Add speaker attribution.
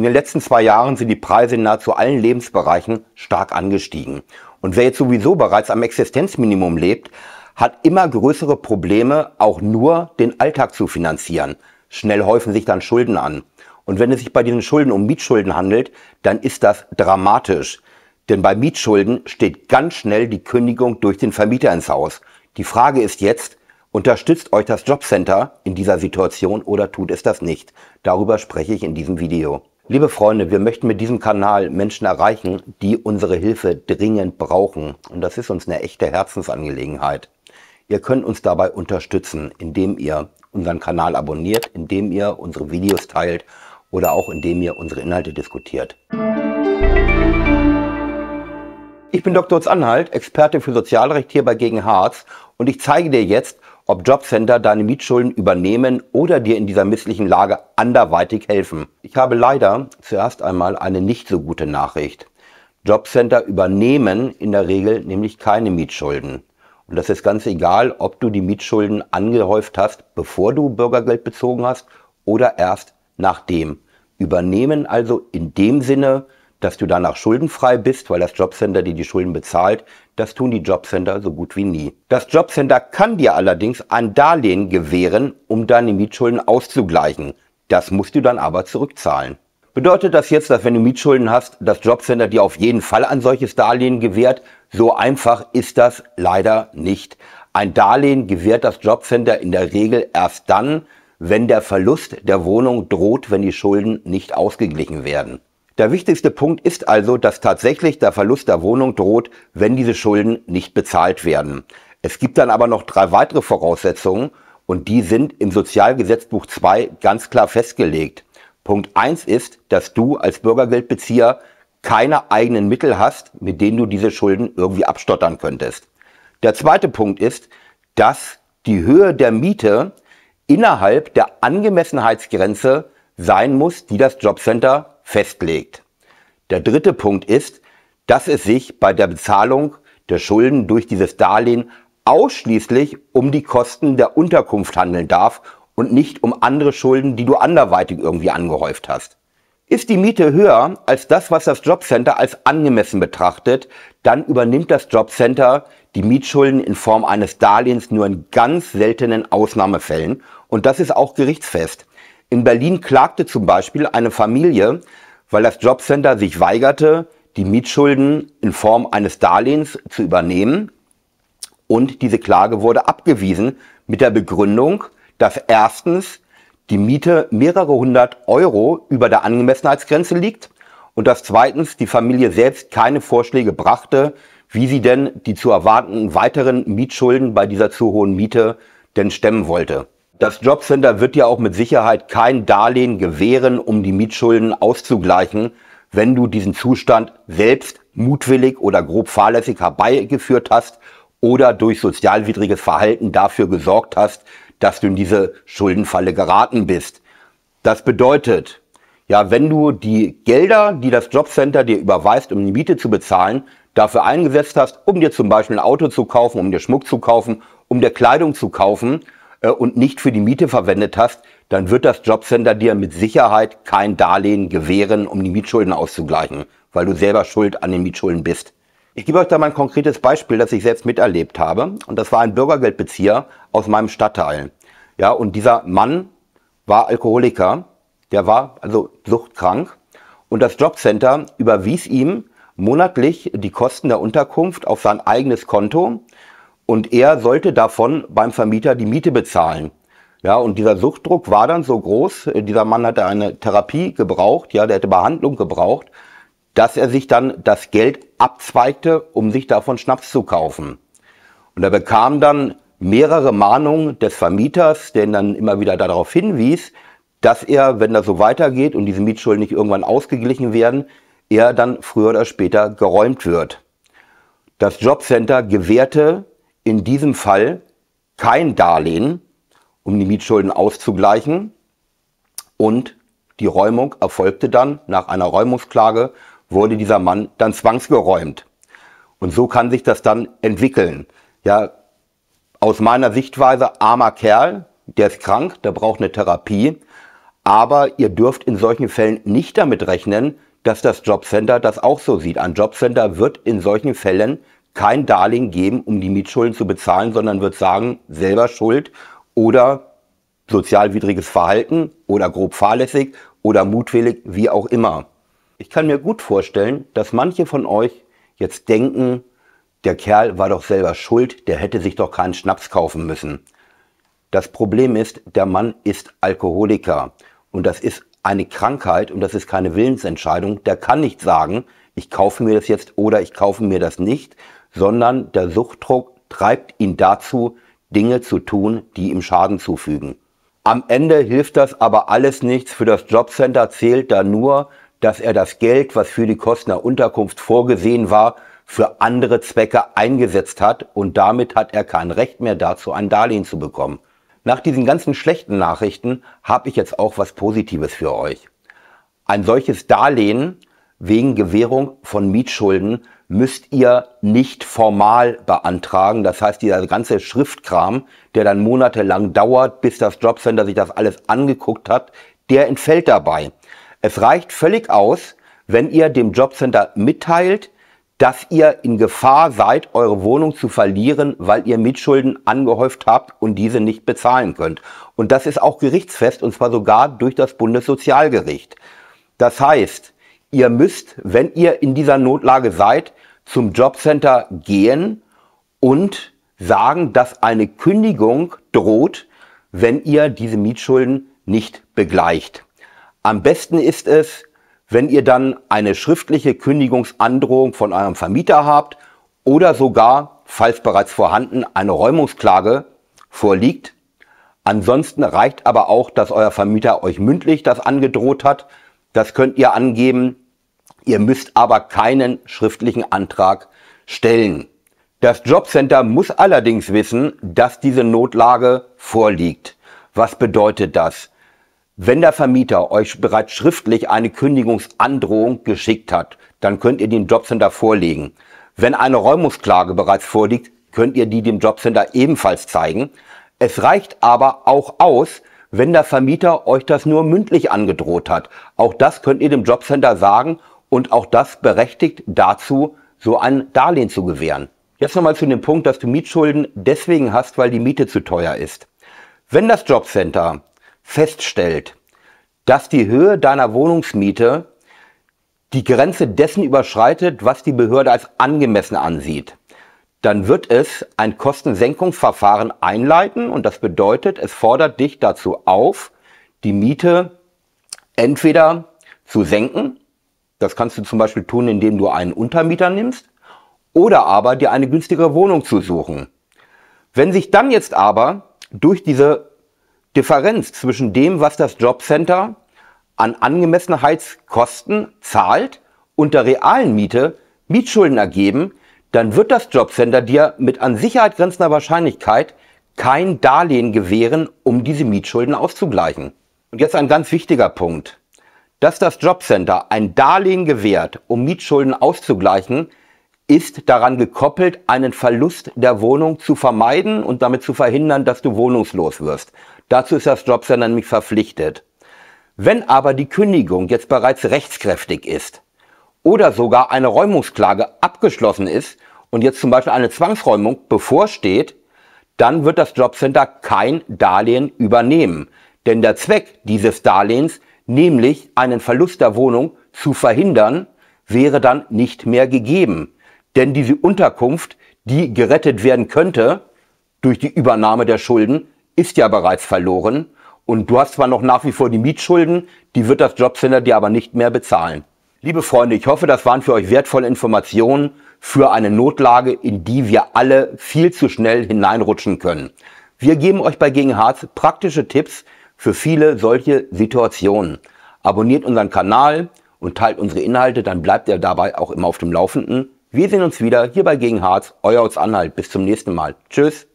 Speaker 1: In den letzten zwei Jahren sind die Preise in nahezu allen Lebensbereichen stark angestiegen. Und wer jetzt sowieso bereits am Existenzminimum lebt, hat immer größere Probleme, auch nur den Alltag zu finanzieren. Schnell häufen sich dann Schulden an. Und wenn es sich bei diesen Schulden um Mietschulden handelt, dann ist das dramatisch. Denn bei Mietschulden steht ganz schnell die Kündigung durch den Vermieter ins Haus. Die Frage ist jetzt, unterstützt euch das Jobcenter in dieser Situation oder tut es das nicht? Darüber spreche ich in diesem Video. Liebe Freunde, wir möchten mit diesem Kanal Menschen erreichen, die unsere Hilfe dringend brauchen. Und das ist uns eine echte Herzensangelegenheit. Ihr könnt uns dabei unterstützen, indem ihr unseren Kanal abonniert, indem ihr unsere Videos teilt oder auch indem ihr unsere Inhalte diskutiert. Ich bin Dr. Utz Anhalt, Experte für Sozialrecht hier bei Gegen Harz und ich zeige dir jetzt, ob Jobcenter deine Mietschulden übernehmen oder dir in dieser misslichen Lage anderweitig helfen. Ich habe leider zuerst einmal eine nicht so gute Nachricht. Jobcenter übernehmen in der Regel nämlich keine Mietschulden. Und das ist ganz egal, ob du die Mietschulden angehäuft hast, bevor du Bürgergeld bezogen hast oder erst nachdem. Übernehmen also in dem Sinne dass du danach schuldenfrei bist, weil das Jobcenter dir die Schulden bezahlt, das tun die Jobcenter so gut wie nie. Das Jobcenter kann dir allerdings ein Darlehen gewähren, um deine Mietschulden auszugleichen. Das musst du dann aber zurückzahlen. Bedeutet das jetzt, dass wenn du Mietschulden hast, das Jobcenter dir auf jeden Fall ein solches Darlehen gewährt? So einfach ist das leider nicht. Ein Darlehen gewährt das Jobcenter in der Regel erst dann, wenn der Verlust der Wohnung droht, wenn die Schulden nicht ausgeglichen werden. Der wichtigste Punkt ist also, dass tatsächlich der Verlust der Wohnung droht, wenn diese Schulden nicht bezahlt werden. Es gibt dann aber noch drei weitere Voraussetzungen und die sind im Sozialgesetzbuch 2 ganz klar festgelegt. Punkt 1 ist, dass du als Bürgergeldbezieher keine eigenen Mittel hast, mit denen du diese Schulden irgendwie abstottern könntest. Der zweite Punkt ist, dass die Höhe der Miete innerhalb der Angemessenheitsgrenze sein muss, die das Jobcenter festlegt. Der dritte Punkt ist, dass es sich bei der Bezahlung der Schulden durch dieses Darlehen ausschließlich um die Kosten der Unterkunft handeln darf und nicht um andere Schulden, die du anderweitig irgendwie angehäuft hast. Ist die Miete höher als das, was das Jobcenter als angemessen betrachtet, dann übernimmt das Jobcenter die Mietschulden in Form eines Darlehens nur in ganz seltenen Ausnahmefällen und das ist auch gerichtsfest. In Berlin klagte zum Beispiel eine Familie, weil das Jobcenter sich weigerte, die Mietschulden in Form eines Darlehens zu übernehmen. Und diese Klage wurde abgewiesen mit der Begründung, dass erstens die Miete mehrere hundert Euro über der Angemessenheitsgrenze liegt und dass zweitens die Familie selbst keine Vorschläge brachte, wie sie denn die zu erwartenden weiteren Mietschulden bei dieser zu hohen Miete denn stemmen wollte. Das Jobcenter wird ja auch mit Sicherheit kein Darlehen gewähren, um die Mietschulden auszugleichen, wenn du diesen Zustand selbst mutwillig oder grob fahrlässig herbeigeführt hast oder durch sozialwidriges Verhalten dafür gesorgt hast, dass du in diese Schuldenfalle geraten bist. Das bedeutet, ja, wenn du die Gelder, die das Jobcenter dir überweist, um die Miete zu bezahlen, dafür eingesetzt hast, um dir zum Beispiel ein Auto zu kaufen, um dir Schmuck zu kaufen, um dir Kleidung zu kaufen, äh, und nicht für die Miete verwendet hast, dann wird das Jobcenter dir mit Sicherheit kein Darlehen gewähren, um die Mietschulden auszugleichen, weil du selber schuld an den Mietschulden bist. Ich gebe euch da mal ein konkretes Beispiel, das ich selbst miterlebt habe. Und das war ein Bürgergeldbezieher aus meinem Stadtteil. Ja, und dieser Mann war Alkoholiker, der war also suchtkrank. Und das Jobcenter überwies ihm monatlich die Kosten der Unterkunft auf sein eigenes Konto und er sollte davon beim Vermieter die Miete bezahlen. Ja, und dieser Suchtdruck war dann so groß, dieser Mann hatte eine Therapie gebraucht, ja, der hatte Behandlung gebraucht, dass er sich dann das Geld abzweigte, um sich davon Schnaps zu kaufen. Und er bekam dann mehrere Mahnungen des Vermieters, der ihn dann immer wieder darauf hinwies, dass er, wenn das so weitergeht und diese Mietschulden nicht irgendwann ausgeglichen werden, er dann früher oder später geräumt wird. Das Jobcenter gewährte in diesem Fall kein Darlehen, um die Mietschulden auszugleichen. Und die Räumung erfolgte dann. Nach einer Räumungsklage wurde dieser Mann dann zwangsgeräumt. Und so kann sich das dann entwickeln. Ja, aus meiner Sichtweise armer Kerl, der ist krank, der braucht eine Therapie. Aber ihr dürft in solchen Fällen nicht damit rechnen, dass das Jobcenter das auch so sieht. Ein Jobcenter wird in solchen Fällen kein Darlehen geben, um die Mietschulden zu bezahlen, sondern wird sagen, selber schuld oder sozialwidriges Verhalten oder grob fahrlässig oder mutwillig, wie auch immer. Ich kann mir gut vorstellen, dass manche von euch jetzt denken, der Kerl war doch selber schuld, der hätte sich doch keinen Schnaps kaufen müssen. Das Problem ist, der Mann ist Alkoholiker und das ist eine Krankheit und das ist keine Willensentscheidung. Der kann nicht sagen, ich kaufe mir das jetzt oder ich kaufe mir das nicht, sondern der Suchtdruck treibt ihn dazu, Dinge zu tun, die ihm Schaden zufügen. Am Ende hilft das aber alles nichts. Für das Jobcenter zählt da nur, dass er das Geld, was für die Kostner Unterkunft vorgesehen war, für andere Zwecke eingesetzt hat und damit hat er kein Recht mehr dazu, ein Darlehen zu bekommen. Nach diesen ganzen schlechten Nachrichten habe ich jetzt auch was Positives für euch. Ein solches Darlehen wegen Gewährung von Mietschulden müsst ihr nicht formal beantragen. Das heißt, dieser ganze Schriftkram, der dann monatelang dauert, bis das Jobcenter sich das alles angeguckt hat, der entfällt dabei. Es reicht völlig aus, wenn ihr dem Jobcenter mitteilt, dass ihr in Gefahr seid, eure Wohnung zu verlieren, weil ihr Mietschulden angehäuft habt und diese nicht bezahlen könnt. Und das ist auch gerichtsfest, und zwar sogar durch das Bundessozialgericht. Das heißt, ihr müsst, wenn ihr in dieser Notlage seid, zum Jobcenter gehen und sagen, dass eine Kündigung droht, wenn ihr diese Mietschulden nicht begleicht. Am besten ist es, wenn ihr dann eine schriftliche Kündigungsandrohung von eurem Vermieter habt oder sogar, falls bereits vorhanden, eine Räumungsklage vorliegt. Ansonsten reicht aber auch, dass euer Vermieter euch mündlich das angedroht hat. Das könnt ihr angeben Ihr müsst aber keinen schriftlichen Antrag stellen. Das Jobcenter muss allerdings wissen, dass diese Notlage vorliegt. Was bedeutet das? Wenn der Vermieter euch bereits schriftlich eine Kündigungsandrohung geschickt hat, dann könnt ihr den Jobcenter vorlegen. Wenn eine Räumungsklage bereits vorliegt, könnt ihr die dem Jobcenter ebenfalls zeigen. Es reicht aber auch aus, wenn der Vermieter euch das nur mündlich angedroht hat. Auch das könnt ihr dem Jobcenter sagen und auch das berechtigt dazu, so ein Darlehen zu gewähren. Jetzt nochmal zu dem Punkt, dass du Mietschulden deswegen hast, weil die Miete zu teuer ist. Wenn das Jobcenter feststellt, dass die Höhe deiner Wohnungsmiete die Grenze dessen überschreitet, was die Behörde als angemessen ansieht, dann wird es ein Kostensenkungsverfahren einleiten und das bedeutet, es fordert dich dazu auf, die Miete entweder zu senken das kannst du zum Beispiel tun, indem du einen Untermieter nimmst oder aber dir eine günstigere Wohnung zu suchen. Wenn sich dann jetzt aber durch diese Differenz zwischen dem, was das Jobcenter an Angemessenheitskosten zahlt und der realen Miete Mietschulden ergeben, dann wird das Jobcenter dir mit an Sicherheit grenzender Wahrscheinlichkeit kein Darlehen gewähren, um diese Mietschulden auszugleichen. Und jetzt ein ganz wichtiger Punkt. Dass das Jobcenter ein Darlehen gewährt, um Mietschulden auszugleichen, ist daran gekoppelt, einen Verlust der Wohnung zu vermeiden und damit zu verhindern, dass du wohnungslos wirst. Dazu ist das Jobcenter nämlich verpflichtet. Wenn aber die Kündigung jetzt bereits rechtskräftig ist oder sogar eine Räumungsklage abgeschlossen ist und jetzt zum Beispiel eine Zwangsräumung bevorsteht, dann wird das Jobcenter kein Darlehen übernehmen. Denn der Zweck dieses Darlehens nämlich einen Verlust der Wohnung zu verhindern, wäre dann nicht mehr gegeben. Denn diese Unterkunft, die gerettet werden könnte durch die Übernahme der Schulden, ist ja bereits verloren. Und du hast zwar noch nach wie vor die Mietschulden, die wird das Jobcenter dir aber nicht mehr bezahlen. Liebe Freunde, ich hoffe, das waren für euch wertvolle Informationen für eine Notlage, in die wir alle viel zu schnell hineinrutschen können. Wir geben euch bei Gegenharz praktische Tipps, für viele solche Situationen. Abonniert unseren Kanal und teilt unsere Inhalte, dann bleibt ihr dabei auch immer auf dem Laufenden. Wir sehen uns wieder hier bei Gegen Harz, euer aus Anhalt. Bis zum nächsten Mal. Tschüss.